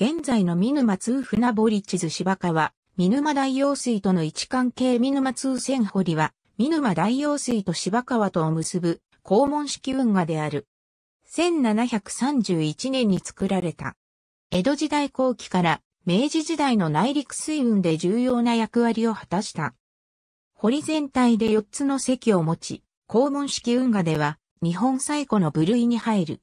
現在の見沼通船堀地図芝川、見沼大用水との位置関係見沼通船堀は、見沼大用水と芝川とを結ぶ、肛門式運河である。1731年に作られた。江戸時代後期から明治時代の内陸水運で重要な役割を果たした。堀全体で4つの堰を持ち、肛門式運河では日本最古の部類に入る。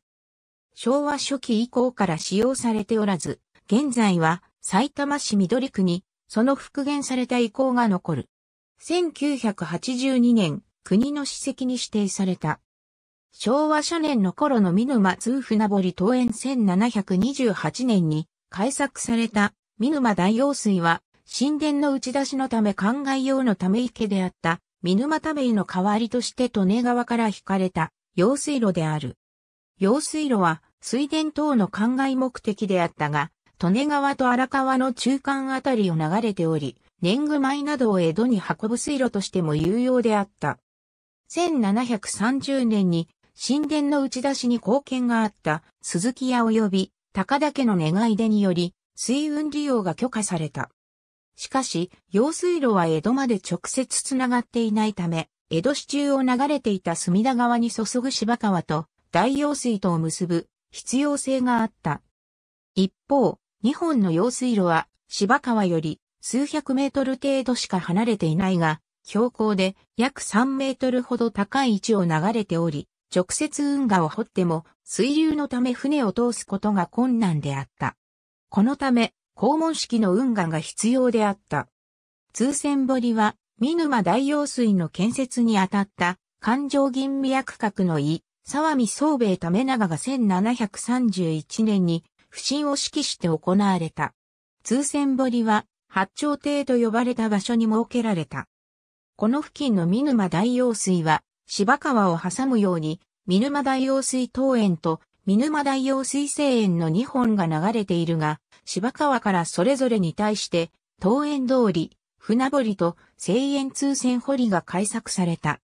昭和初期以降から使用されておらず、現在は埼玉市緑区にその復元された遺構が残る。1982年、国の史跡に指定された。昭和初年の頃の見沼通船堀東園1728年に開作された見沼大用水は神殿の打ち出しのため灌漑用のため池であった見沼ための代わりとして利根川から引かれた用水路である。用水路は水田等の灌漑目的であったが、利根川と荒川の中間あたりを流れており、年貢米などを江戸に運ぶ水路としても有用であった。1730年に神殿の打ち出しに貢献があった鈴木屋及び高田家の願い出により水運利用が許可された。しかし、用水路は江戸まで直接つながっていないため、江戸市中を流れていた隅田川に注ぐ芝川と大用水とを結ぶ必要性があった。一方、日本の用水路は芝川より数百メートル程度しか離れていないが、標高で約3メートルほど高い位置を流れており、直接運河を掘っても水流のため船を通すことが困難であった。このため、肛門式の運河が必要であった。通船堀は、見沼大用水の建設にあたった、環状銀宮区画の井、沢見総兵衛為長が1731年に不審を指揮して行われた。通船堀は八丁亭と呼ばれた場所に設けられた。この付近の見沼大用水は芝川を挟むように見沼大用水東園と見沼大用水西園の2本が流れているが芝川からそれぞれに対して東園通り、船堀と西園通船堀が開削された。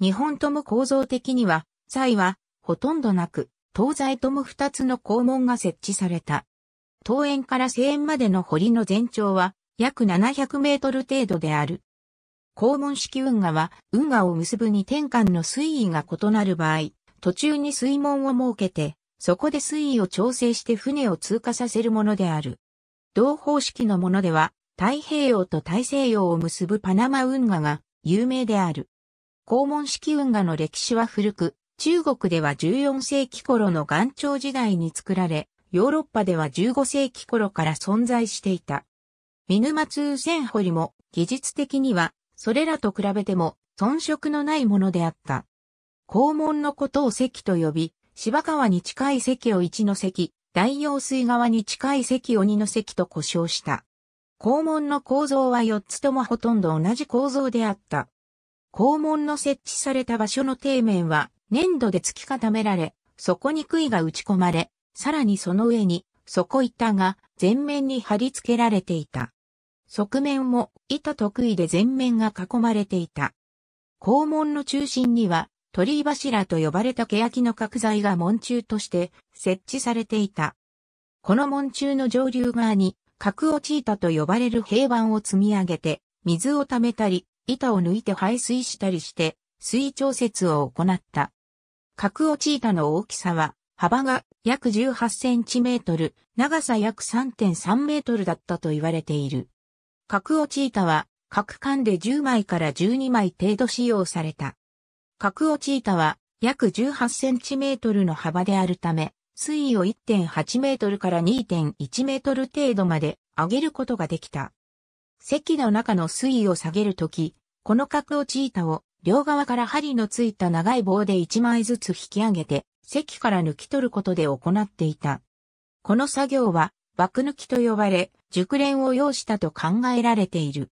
日本とも構造的には際は、ほとんどなく、東西とも二つの校門が設置された。桃園から西園までの堀の全長は、約700メートル程度である。校門式運河は、運河を結ぶに天間の水位が異なる場合、途中に水門を設けて、そこで水位を調整して船を通過させるものである。同方式のものでは、太平洋と大西洋を結ぶパナマ運河が有名である。肛門式運河の歴史は古く、中国では14世紀頃の元朝時代に作られ、ヨーロッパでは15世紀頃から存在していた。見沼通船堀も技術的にはそれらと比べても遜色のないものであった。肛門のことを石と呼び、芝川に近い石を一の石、大洋水川に近い石を二の石と呼称した。肛門の構造は4つともほとんど同じ構造であった。肛門の設置された場所の底面は粘土で突き固められ、そこに杭が打ち込まれ、さらにその上に、底板が全面に貼り付けられていた。側面も板得意で全面が囲まれていた。校門の中心には、鳥居柱と呼ばれた欅の角材が門柱として設置されていた。この門柱の上流側に、角落ち板と呼ばれる平板を積み上げて、水を溜めたり、板を抜いて排水したりして、水調節を行った。角落チータの大きさは、幅が約18センチメートル、長さ約3.3メートルだったと言われている。角落チータは、各間で10枚から12枚程度使用された。角落チータは、約18センチメートルの幅であるため、水位を1.8メートルから2.1メートル程度まで上げることができた。席の中の水位を下げるとき、この角落チータを両側から針のついた長い棒で1枚ずつ引き上げて、席から抜き取ることで行っていた。この作業は、枠抜きと呼ばれ、熟練を要したと考えられている。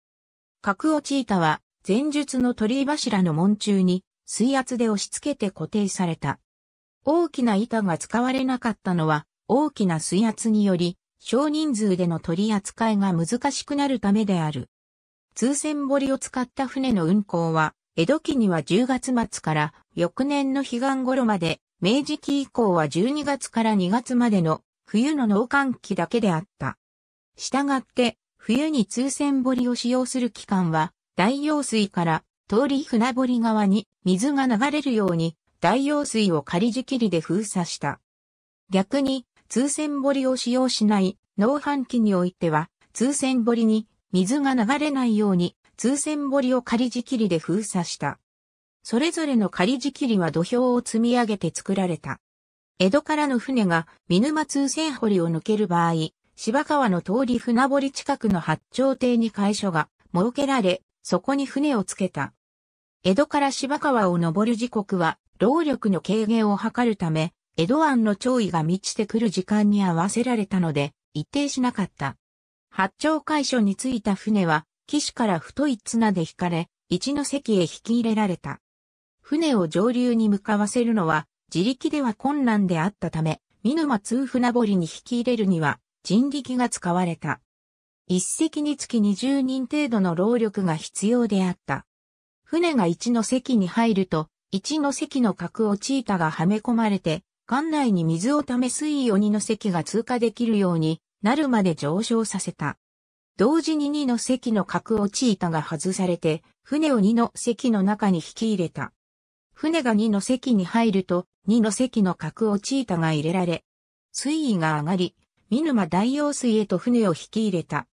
角落ち板は、前述の鳥居柱の門柱に、水圧で押し付けて固定された。大きな板が使われなかったのは、大きな水圧により、少人数での取り扱いが難しくなるためである。通船堀を使った船の運航は、江戸期には10月末から翌年の彼岸頃まで、明治期以降は12月から2月までの冬の農寒期だけであった。したがって、冬に通船堀を使用する期間は、大用水から通り船堀側に水が流れるように、大用水を仮仕切りで封鎖した。逆に、通船堀を使用しない農繁期においては、通船堀に水が流れないように通船堀を仮仕切りで封鎖した。それぞれの仮仕切りは土俵を積み上げて作られた。江戸からの船が見沼通船堀を抜ける場合、芝川の通り船堀近くの八丁亭に会所が設けられ、そこに船をつけた。江戸から芝川を登る時刻は、労力の軽減を図るため、江戸湾の潮位が満ちてくる時間に合わせられたので、一定しなかった。八丁海所に着いた船は、岸から太い綱で引かれ、一の関へ引き入れられた。船を上流に向かわせるのは自力では困難であったため、見沼通船堀に引き入れるには人力が使われた。一隻につき20人程度の労力が必要であった。船が一の関に入ると、一の関の角をチータがはめ込まれて、艦内に水をため水位鬼の関が通過できるようになるまで上昇させた。同時に2の席の角落ち板が外されて、船を2の席の中に引き入れた。船が2の席に入ると、2の席の角落ち板が入れられ、水位が上がり、見沼大用水へと船を引き入れた。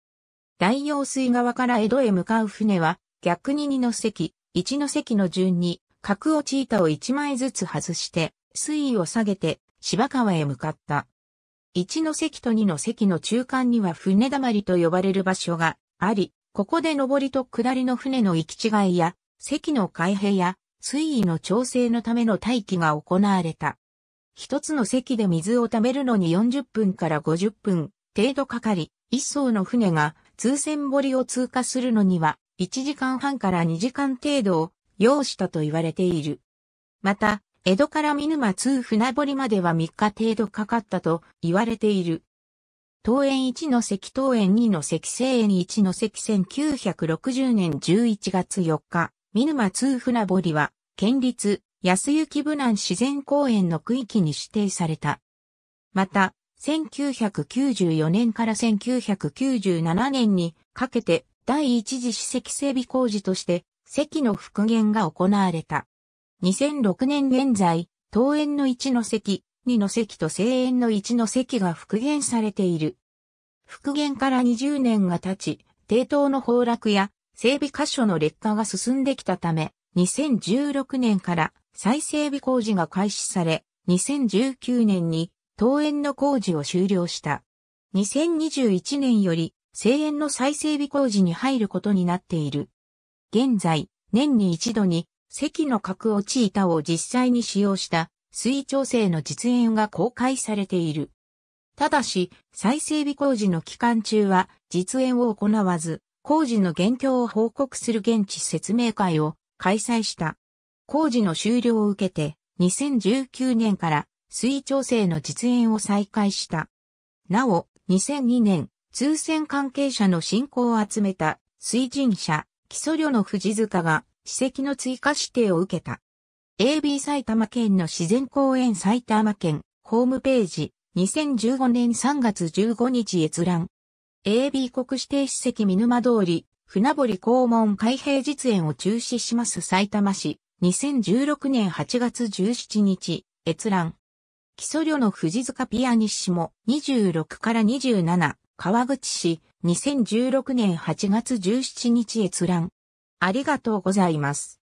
大用水側から江戸へ向かう船は、逆に2の席、1の席の順に、角落ち板を1枚ずつ外して、水位を下げて、芝川へ向かった。1の席と2の席の中間には船溜まりと呼ばれる場所があり、ここで上りと下りの船の行き違いや、席の開閉や、水位の調整のための待機が行われた。一つの席で水を貯めるのに40分から50分程度かかり、一艘の船が通船堀を通過するのには1時間半から2時間程度を要したと言われている。また、江戸から見沼通船堀までは3日程度かかったと言われている。東園1の関東園2の関西園1の関1960年11月4日、見沼通船堀は、県立安行部南自然公園の区域に指定された。また、1994年から1997年にかけて第一次史跡整備工事として、石の復元が行われた。2006年現在、東園の1の席、2の席と西園の1の席が復元されている。復元から20年が経ち、抵当の崩落や整備箇所の劣化が進んできたため、2016年から再整備工事が開始され、2019年に東園の工事を終了した。2021年より西園の再整備工事に入ることになっている。現在、年に一度に関の角落ち板を実際に使用した水調整の実演が公開されている。ただし、再整備工事の期間中は実演を行わず、工事の現況を報告する現地説明会を開催した。工事の終了を受けて、2019年から水調整の実演を再開した。なお、2002年、通船関係者の信仰を集めた水神社、基礎旅の藤塚が史跡の追加指定を受けた。AB 埼玉県の自然公園埼玉県ホームページ2015年3月15日閲覧。AB 国指定史跡見沼通り船堀公門開閉実演を中止します埼玉市2016年8月17日閲覧。基礎旅の藤塚ピアニッシモ26から27川口市2016年8月17日閲覧。ありがとうございます。